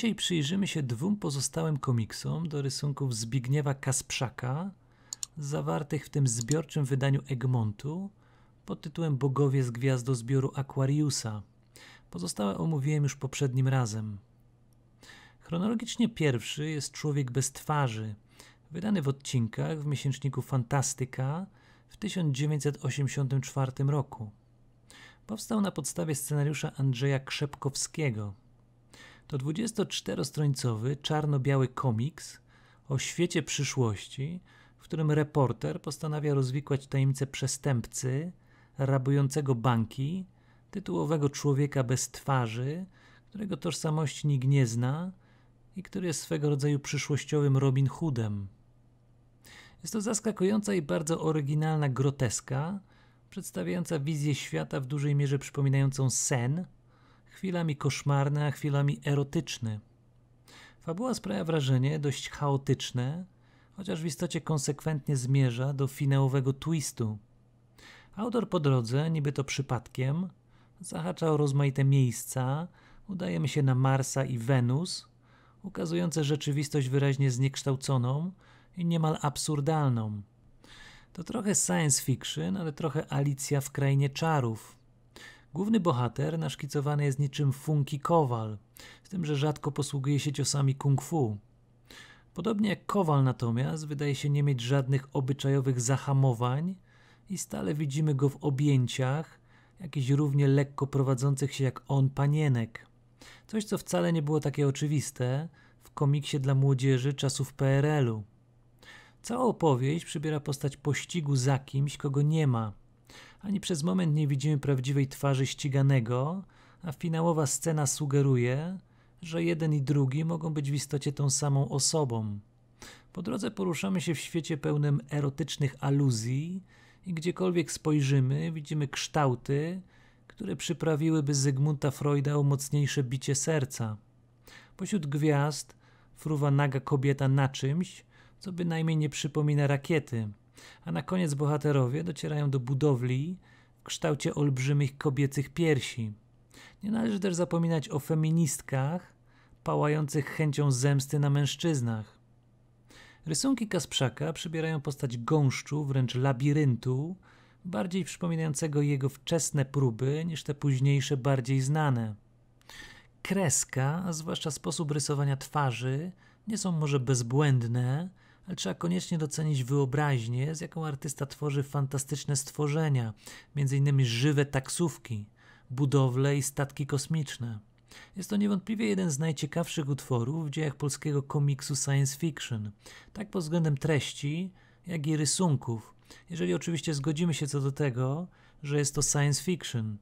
Dzisiaj przyjrzymy się dwóm pozostałym komiksom do rysunków Zbigniewa Kasprzaka, zawartych w tym zbiorczym wydaniu Egmontu pod tytułem Bogowie z gwiazdozbioru Aquariusa. Pozostałe omówiłem już poprzednim razem. Chronologicznie pierwszy jest Człowiek bez twarzy, wydany w odcinkach w miesięczniku Fantastyka w 1984 roku. Powstał na podstawie scenariusza Andrzeja Krzepkowskiego – to 24-stronicowy czarno-biały komiks o świecie przyszłości, w którym reporter postanawia rozwikłać tajemnicę przestępcy, rabującego banki, tytułowego człowieka bez twarzy, którego tożsamości nikt nie zna i który jest swego rodzaju przyszłościowym Robin Hoodem. Jest to zaskakująca i bardzo oryginalna groteska, przedstawiająca wizję świata w dużej mierze przypominającą sen, chwilami koszmarny, a chwilami erotyczny. Fabuła sprawia wrażenie dość chaotyczne, chociaż w istocie konsekwentnie zmierza do finałowego twistu. Autor po drodze, niby to przypadkiem, zahacza o rozmaite miejsca, udajemy się na Marsa i Wenus, ukazujące rzeczywistość wyraźnie zniekształconą i niemal absurdalną. To trochę science fiction, ale trochę Alicja w krainie czarów. Główny bohater naszkicowany jest niczym funki kowal, z tym, że rzadko posługuje się ciosami kung fu. Podobnie jak kowal natomiast wydaje się nie mieć żadnych obyczajowych zahamowań i stale widzimy go w objęciach jakichś równie lekko prowadzących się jak on panienek. Coś, co wcale nie było takie oczywiste w komiksie dla młodzieży czasów PRL-u. Cała opowieść przybiera postać pościgu za kimś, kogo nie ma – ani przez moment nie widzimy prawdziwej twarzy ściganego, a finałowa scena sugeruje, że jeden i drugi mogą być w istocie tą samą osobą. Po drodze poruszamy się w świecie pełnym erotycznych aluzji i gdziekolwiek spojrzymy, widzimy kształty, które przyprawiłyby Zygmunta Freuda o mocniejsze bicie serca. Pośród gwiazd fruwa naga kobieta na czymś, co bynajmniej nie przypomina rakiety. A na koniec bohaterowie docierają do budowli w kształcie olbrzymich kobiecych piersi. Nie należy też zapominać o feministkach pałających chęcią zemsty na mężczyznach. Rysunki Kasprzaka przybierają postać gąszczu, wręcz labiryntu, bardziej przypominającego jego wczesne próby niż te późniejsze, bardziej znane. Kreska, a zwłaszcza sposób rysowania twarzy, nie są może bezbłędne, ale trzeba koniecznie docenić wyobraźnię, z jaką artysta tworzy fantastyczne stworzenia, m.in. żywe taksówki, budowle i statki kosmiczne. Jest to niewątpliwie jeden z najciekawszych utworów w dziejach polskiego komiksu science fiction, tak pod względem treści, jak i rysunków, jeżeli oczywiście zgodzimy się co do tego, że jest to science fiction,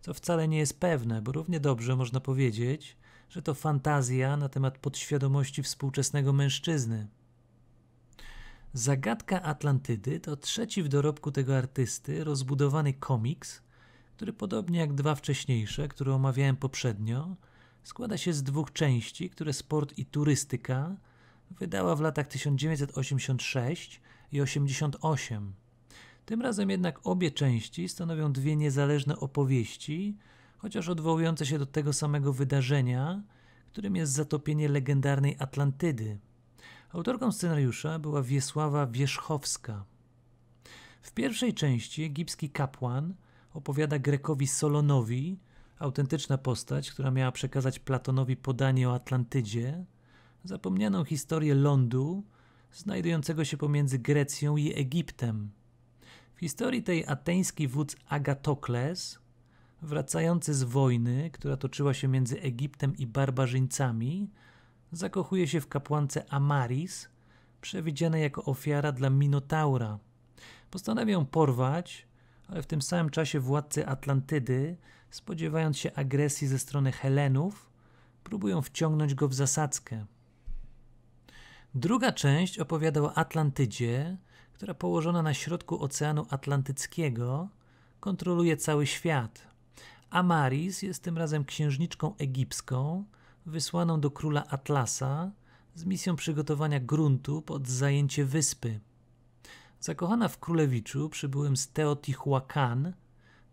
co wcale nie jest pewne, bo równie dobrze można powiedzieć, że to fantazja na temat podświadomości współczesnego mężczyzny. Zagadka Atlantydy to trzeci w dorobku tego artysty rozbudowany komiks, który podobnie jak dwa wcześniejsze, które omawiałem poprzednio, składa się z dwóch części, które Sport i Turystyka wydała w latach 1986 i 88. Tym razem jednak obie części stanowią dwie niezależne opowieści, chociaż odwołujące się do tego samego wydarzenia, którym jest zatopienie legendarnej Atlantydy – Autorką scenariusza była Wiesława Wierzchowska. W pierwszej części egipski kapłan opowiada Grekowi Solonowi, autentyczna postać, która miała przekazać Platonowi podanie o Atlantydzie, zapomnianą historię lądu znajdującego się pomiędzy Grecją i Egiptem. W historii tej ateński wódz Agatokles, wracający z wojny, która toczyła się między Egiptem i barbarzyńcami, zakochuje się w kapłance Amaris, przewidzianej jako ofiara dla Minotaura. Postanawia ją porwać, ale w tym samym czasie władcy Atlantydy, spodziewając się agresji ze strony Helenów, próbują wciągnąć go w zasadzkę. Druga część opowiada o Atlantydzie, która położona na środku Oceanu Atlantyckiego kontroluje cały świat. Amaris jest tym razem księżniczką egipską, wysłaną do króla Atlasa z misją przygotowania gruntu pod zajęcie wyspy. Zakochana w królewiczu, przybyłym z Teotihuacan,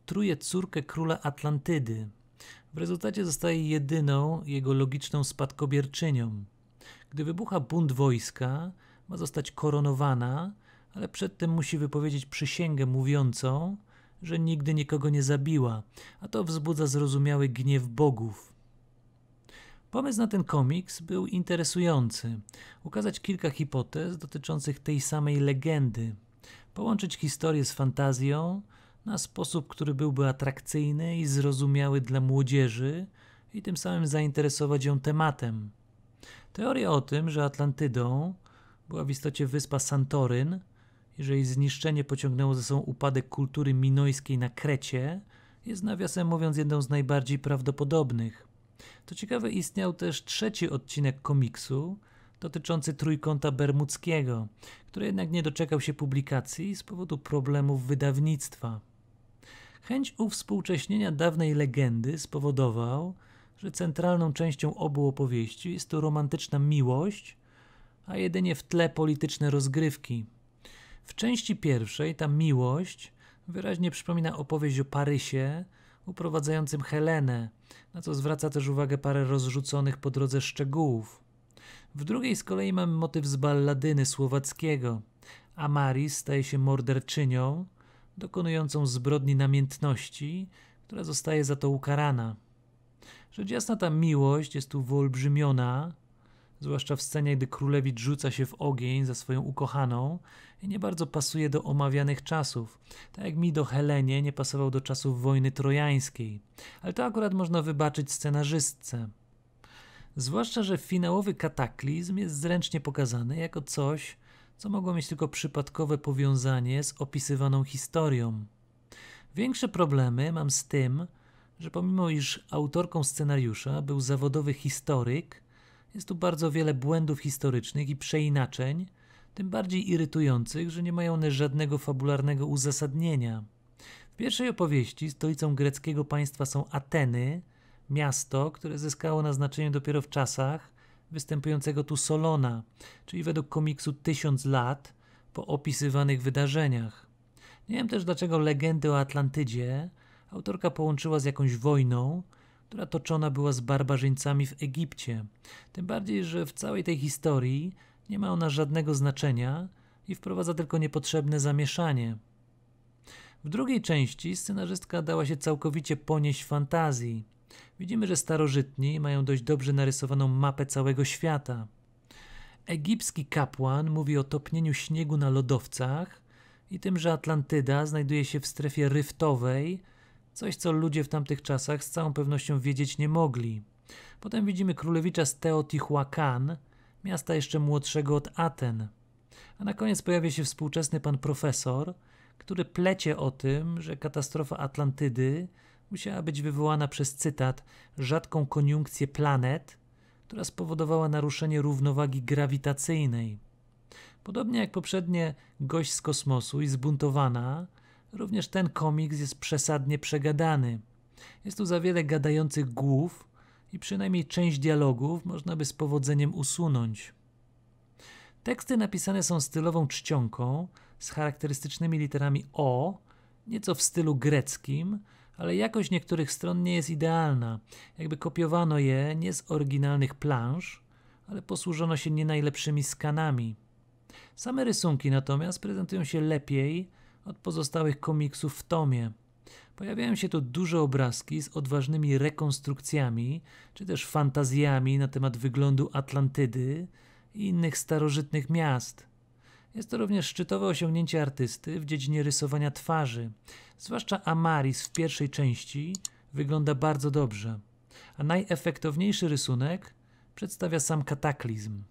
truje córkę króla Atlantydy. W rezultacie zostaje jedyną jego logiczną spadkobierczynią. Gdy wybucha bunt wojska, ma zostać koronowana, ale przedtem musi wypowiedzieć przysięgę mówiącą, że nigdy nikogo nie zabiła, a to wzbudza zrozumiały gniew bogów. Pomysł na ten komiks był interesujący. Ukazać kilka hipotez dotyczących tej samej legendy, połączyć historię z fantazją na sposób, który byłby atrakcyjny i zrozumiały dla młodzieży i tym samym zainteresować ją tematem. Teoria o tym, że Atlantydą była w istocie wyspa Santoryn i że jej zniszczenie pociągnęło ze sobą upadek kultury minojskiej na Krecie, jest nawiasem mówiąc jedną z najbardziej prawdopodobnych. To ciekawe, istniał też trzeci odcinek komiksu dotyczący trójkąta bermudzkiego, który jednak nie doczekał się publikacji z powodu problemów wydawnictwa. Chęć uwspółcześnienia dawnej legendy spowodował, że centralną częścią obu opowieści jest to romantyczna miłość, a jedynie w tle polityczne rozgrywki. W części pierwszej ta miłość wyraźnie przypomina opowieść o Parysie, uprowadzającym Helenę, na co zwraca też uwagę parę rozrzuconych po drodze szczegółów. W drugiej z kolei mamy motyw z balladyny słowackiego. Amaris staje się morderczynią, dokonującą zbrodni namiętności, która zostaje za to ukarana. Rzecz jasna ta miłość jest tu wyolbrzymiona, zwłaszcza w scenie, gdy królewicz rzuca się w ogień za swoją ukochaną i nie bardzo pasuje do omawianych czasów, tak jak mi do Helenie nie pasował do czasów wojny trojańskiej, ale to akurat można wybaczyć scenarzystce. Zwłaszcza, że finałowy kataklizm jest zręcznie pokazany jako coś, co mogło mieć tylko przypadkowe powiązanie z opisywaną historią. Większe problemy mam z tym, że pomimo iż autorką scenariusza był zawodowy historyk, jest tu bardzo wiele błędów historycznych i przeinaczeń, tym bardziej irytujących, że nie mają one żadnego fabularnego uzasadnienia. W pierwszej opowieści stolicą greckiego państwa są Ateny, miasto, które zyskało na znaczeniu dopiero w czasach występującego tu Solona, czyli według komiksu Tysiąc lat po opisywanych wydarzeniach. Nie wiem też dlaczego legendy o Atlantydzie autorka połączyła z jakąś wojną, która toczona była z barbarzyńcami w Egipcie. Tym bardziej, że w całej tej historii nie ma ona żadnego znaczenia i wprowadza tylko niepotrzebne zamieszanie. W drugiej części scenarzystka dała się całkowicie ponieść fantazji. Widzimy, że starożytni mają dość dobrze narysowaną mapę całego świata. Egipski kapłan mówi o topnieniu śniegu na lodowcach i tym, że Atlantyda znajduje się w strefie ryftowej, Coś, co ludzie w tamtych czasach z całą pewnością wiedzieć nie mogli. Potem widzimy królewicza z Teotihuacan, miasta jeszcze młodszego od Aten. A na koniec pojawia się współczesny pan profesor, który plecie o tym, że katastrofa Atlantydy musiała być wywołana przez cytat rzadką koniunkcję planet, która spowodowała naruszenie równowagi grawitacyjnej. Podobnie jak poprzednie gość z kosmosu i zbuntowana, Również ten komiks jest przesadnie przegadany. Jest tu za wiele gadających głów i przynajmniej część dialogów można by z powodzeniem usunąć. Teksty napisane są stylową czcionką z charakterystycznymi literami O, nieco w stylu greckim, ale jakość niektórych stron nie jest idealna. Jakby kopiowano je nie z oryginalnych planż, ale posłużono się nie najlepszymi skanami. Same rysunki natomiast prezentują się lepiej od pozostałych komiksów w tomie. Pojawiają się tu duże obrazki z odważnymi rekonstrukcjami, czy też fantazjami na temat wyglądu Atlantydy i innych starożytnych miast. Jest to również szczytowe osiągnięcie artysty w dziedzinie rysowania twarzy. Zwłaszcza Amaris w pierwszej części wygląda bardzo dobrze, a najefektowniejszy rysunek przedstawia sam kataklizm.